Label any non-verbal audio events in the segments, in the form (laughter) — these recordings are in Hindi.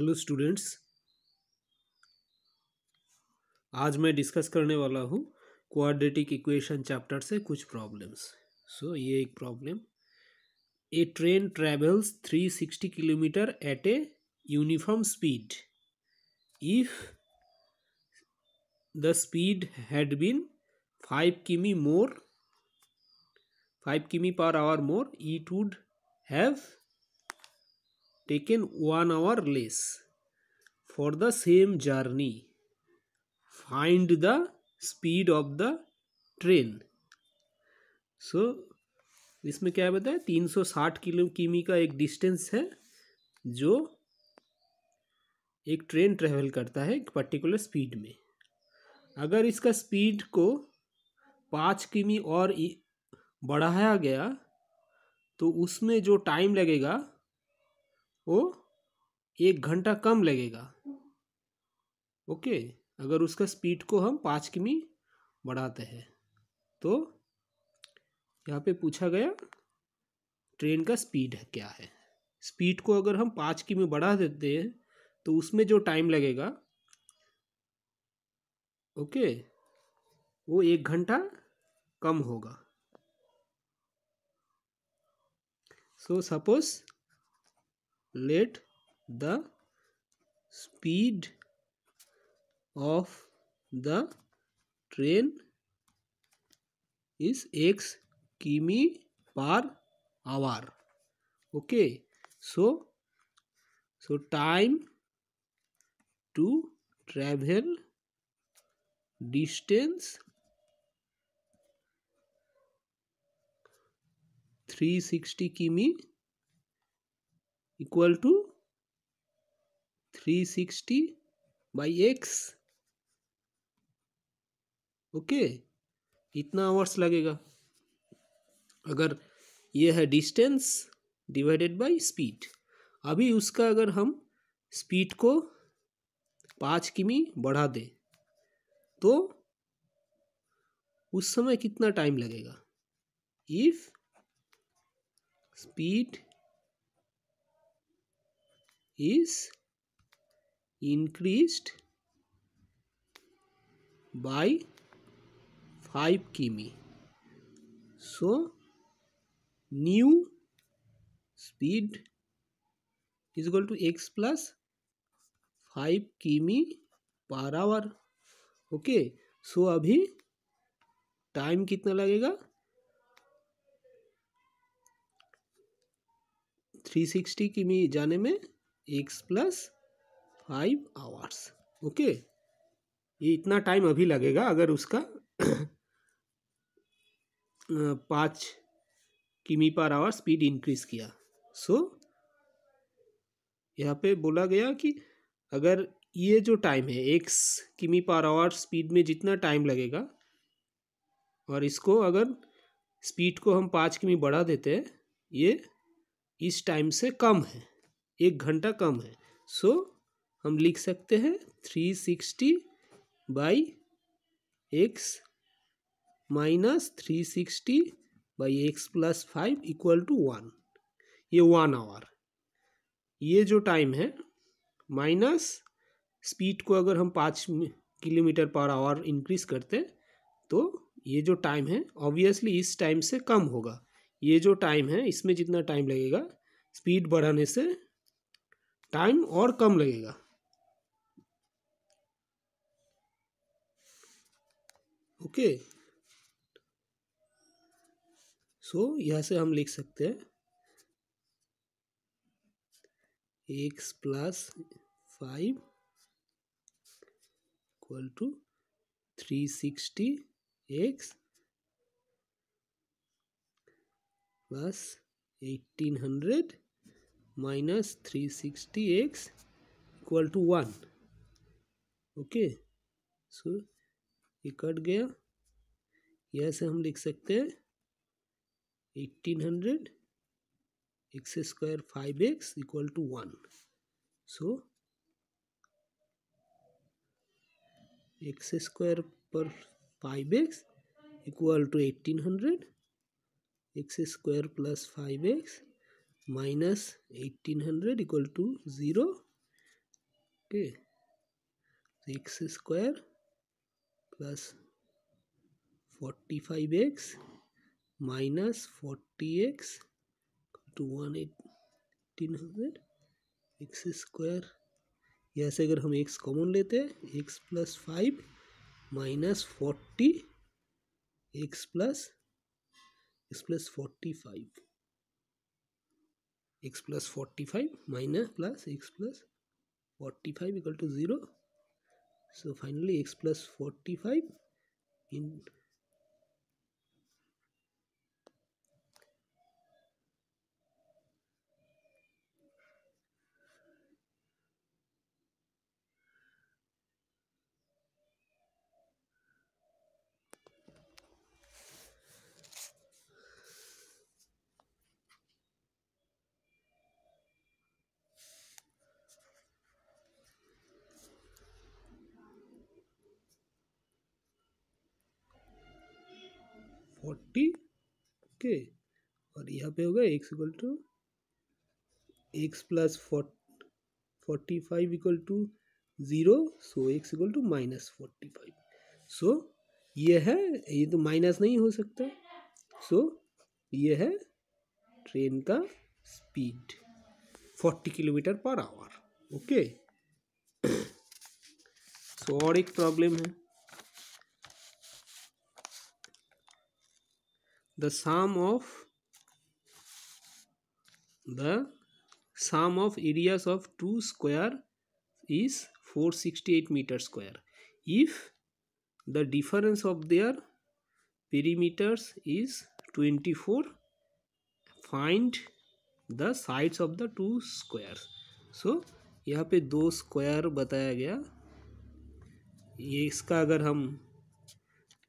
हेलो स्टूडेंट्स आज मैं डिस्कस करने वाला हूँ क्वाड्रेटिक इक्वेशन चैप्टर से कुछ प्रॉब्लम्स सो so, ये एक problem a train travels three sixty kilometre at a uniform speed if the speed had been five km more five km per hour more it would have taken one hour less for the same journey find the speed of the train so इसमें क्या बताया साठ किलो किमी का एक डिस्टेंस है जो एक ट्रेन ट्रेवल करता है एक पर्टिकुलर स्पीड में अगर इसका स्पीड को पाँच किमी और बढ़ाया गया तो उसमें जो टाइम लगेगा वो एक घंटा कम लगेगा ओके अगर उसका स्पीड को हम पाँच किमी बढ़ाते हैं तो यहाँ पे पूछा गया ट्रेन का स्पीड है क्या है स्पीड को अगर हम पाँच किमी बढ़ा देते हैं तो उसमें जो टाइम लगेगा ओके वो एक घंटा कम होगा so suppose let the speed of the train is x km per hour okay so so time to travel distance 360 km equal to three sixty by x okay इतना आवर्स लगेगा अगर ये है डिस्टेंस डिवाइडेड बाय स्पीड अभी उसका अगर हम स्पीड को पाँच किमी बढ़ा दें तो उस समय कितना टाइम लगेगा if speed is increased by 5 km. So, new speed is equal to x plus 5 km per hour okay so abhi time kitna lagega 360 sixty km जाने में x plus five hours okay ये इतना टाइम अभी लगेगा अगर उसका (clears throat) पाँच किमी पर आवर स्पीड इंक्रीज किया सो so, यहाँ पे बोला गया कि अगर ये जो टाइम है एक्स किमी पर आवर स्पीड में जितना टाइम लगेगा और इसको अगर स्पीड को हम पाँच किमी बढ़ा देते हैं ये इस टाइम से कम है एक घंटा कम है सो हम लिख सकते हैं three sixty by x minus three sixty by x plus five equal to one ये वन आवर ये जो टाइम है माइनस स्पीड को अगर हम पाँच किलोमीटर पर आवर इंक्रीज करते तो ये जो टाइम है ऑब्वियसली इस टाइम से कम होगा ये जो टाइम है इसमें जितना टाइम लगेगा स्पीड बढ़ाने से टाइम और कम लगेगा ओके सो यहां से हम लिख सकते हैं x plus five equal to three sixty x plus eighteen hundred minus three sixty x equal to one okay so ये कट गया यहाँ से हम लिख सकते हैं eighteen hundred x square five x equal to one so x square per five x equal to eighteen hundred x square plus five x minus 1800 equal to 0 okay x square plus 45x minus 40x to 1800 x square यहाँ से अगर हम एक्स कॉमन लेते हैं x plus five minus forty x plus x plus forty five x plus 45 minus plus x plus 45 equal to 0 so finally x plus 45 in forty okay और यहाँ पे होगा x equal to x plus forty five equal to zero so x equal to minus forty five so ये है ये तो माइनस नहीं हो सकता सो so, ये है ट्रेन का speed forty kilometre per hour okay (coughs) so और एक प्रॉब्लम है the sum of the sum of areas of two square is 468 meter square if the difference of their perimeters is 24 find the sides of the two squares so यहाँ पे दो स्क्वायर बताया गया ये इसका अगर हम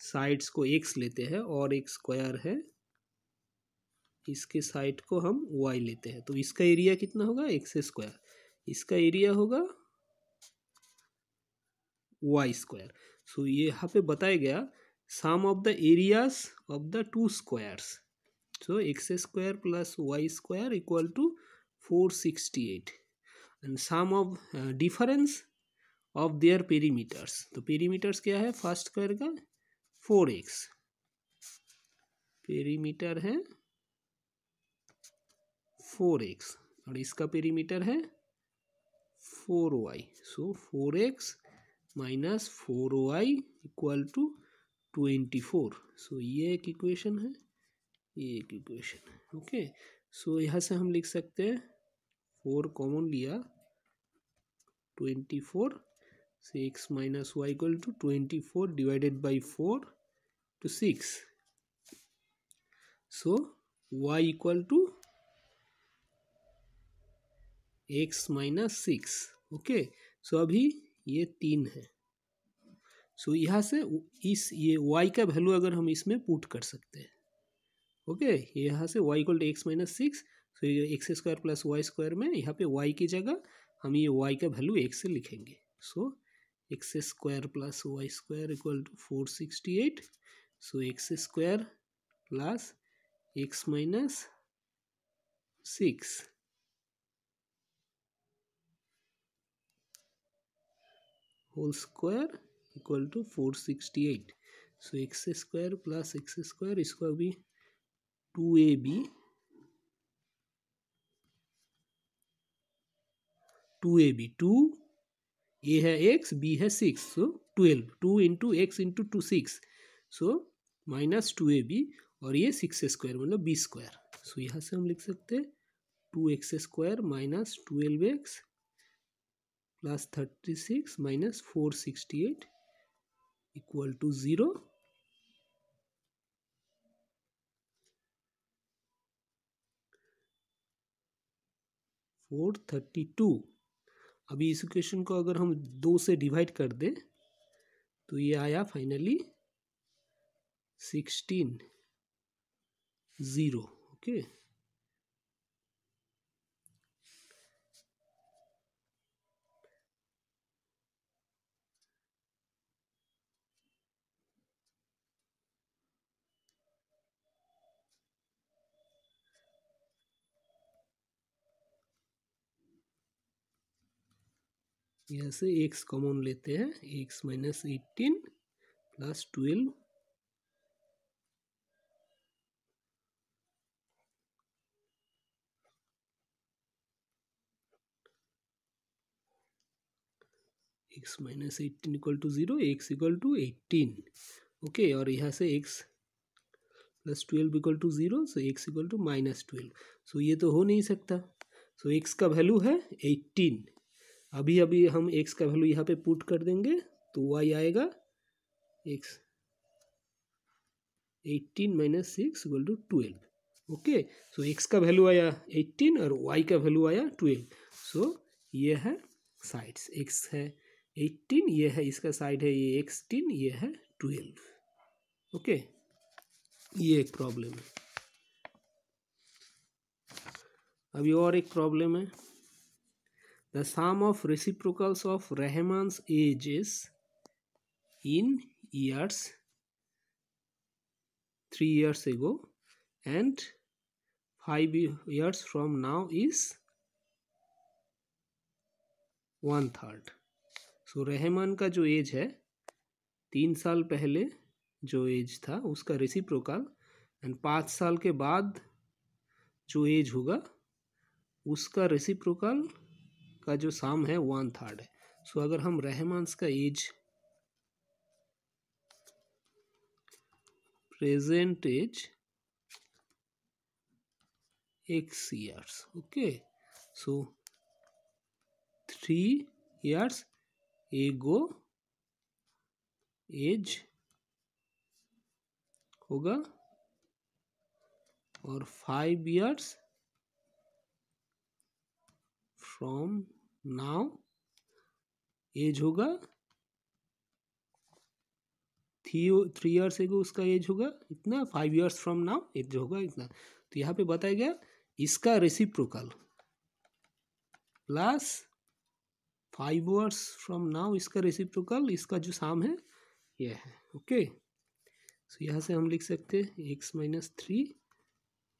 साइड्स को एक्स लेते हैं और एक स्क्वायर है इसके साइड को हम वाई लेते हैं तो इसका एरिया कितना होगा एक्स स्क्वायर इसका एरिया होगा वाई स्क्वायर सो ये यहाँ पे बताया गया sum of the areas of the two squares so x square plus y square equal to four sixty eight and sum of difference of their perimeters तो पेरीमीटर्स क्या है फर्स्ट स्क्वायर का फोर एक्स पेरीमीटर है फोर एक्स और इसका पेरीमीटर है four y so four x minus four y equal to twenty four so ये एक इक्वेशन है ये एक इक्वेशन है ओके सो यहाँ से हम लिख सकते हैं फोर कॉमन लिया ट्वेंटी फोर से x minus y equal to twenty four divided by four to 6 so y equal to x minus six okay so अभी ये तीन है सो so, यहाँ से इस ये y का वैल्यू अगर हम इसमें पुट कर सकते हैं ओके okay, यहाँ से y equal to x minus six so x square plus y square में यहाँ पे y की जगह हम ये y का वैल्यू एक से लिखेंगे so x square plus y square equal to four sixty eight so x square plus x minus 6 whole square equal to 468 so x square plus x square इसको अभी 2ab 2ab 2 ए है x b है 6 so 12 2 into x into two six so minus two a b और ये सिक्स स्क्वायर मतलब बी स्क्वायर सो यहाँ से हम लिख सकते हैं two x square minus twelve x plus thirty six minus four sixty eight equal to zero four thirty two अभी इस इक्वेशन को अगर हम दो से डिवाइड कर दें तो ये आया फाइनली सिक्सटीन जीरो ओके यहाँ से एक्स कॉमन लेते हैं x minus eighteen plus twelve x minus eighteen equal to zero x equal to eighteen okay और यहाँ से x plus twelve equal to zero so x equal to minus twelve so ये तो हो नहीं सकता सो so, एक्स का वैल्यू है एट्टीन अभी अभी हम एक्स का वैल्यू यहाँ पे पुट कर देंगे तो वाई आएगा x eighteen minus six equal to twelve okay so x का वैल्यू आया एट्टीन और वाई का वैल्यू आया ट्वेल्व सो so, ये है साइड्स एक्स है एट्टीन ये है इसका साइड है ये एक्सटीन ये है ट्वेल्व ओके ये एक प्रॉब्लम है अभी और एक प्रॉब्लम है the sum of reciprocals of Rahman's ages in years three years ago and five years from now is one third so Rahman का जो एज है तीन साल पहले जो एज था उसका रेसिप्रोकल एंड पाँच साल के बाद जो एज होगा उसका रेसिप्रोकल का जो साम है वन थर्ड है सो so, अगर हम रहमान्स का age present age x years okay so three years ago age होगा और five years from now age होगा थ्री थ्री ईयर्स एगो उसका एज होगा इतना five years from now age होगा इतना तो यहाँ पे बताया गया इसका reciprocal plus five years from now इसका रेसिप्रोकल इसका जो शाम है यह है ओके सो यहाँ से हम लिख सकते हैं x minus three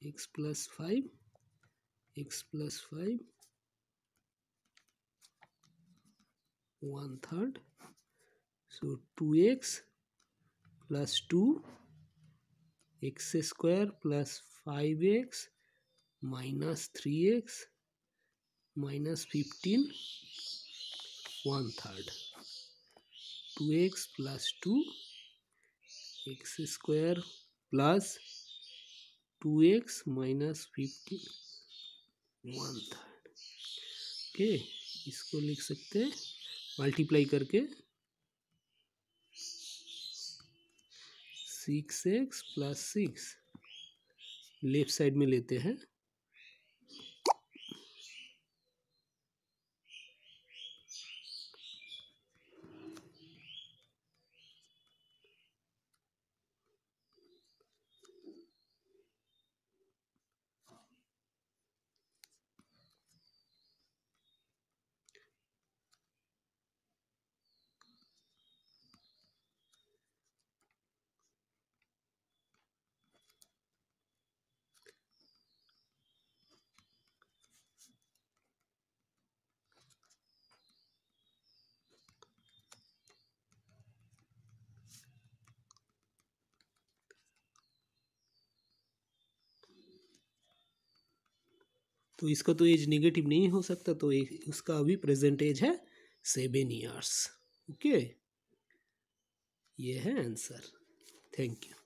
x plus five x plus five one third so two x plus two x square plus five x minus three x minus fifteen one third two x plus two x square plus two x minus fifty one third okay इसको लिख सकते हैं मल्टीप्लाई करके six x plus six left side में लेते हैं तो इसका तो एज नेगेटिव नहीं हो सकता तो एक उसका अभी प्रेजेंट एज है सेवन ईयर्स ओके ये है आंसर थैंक यू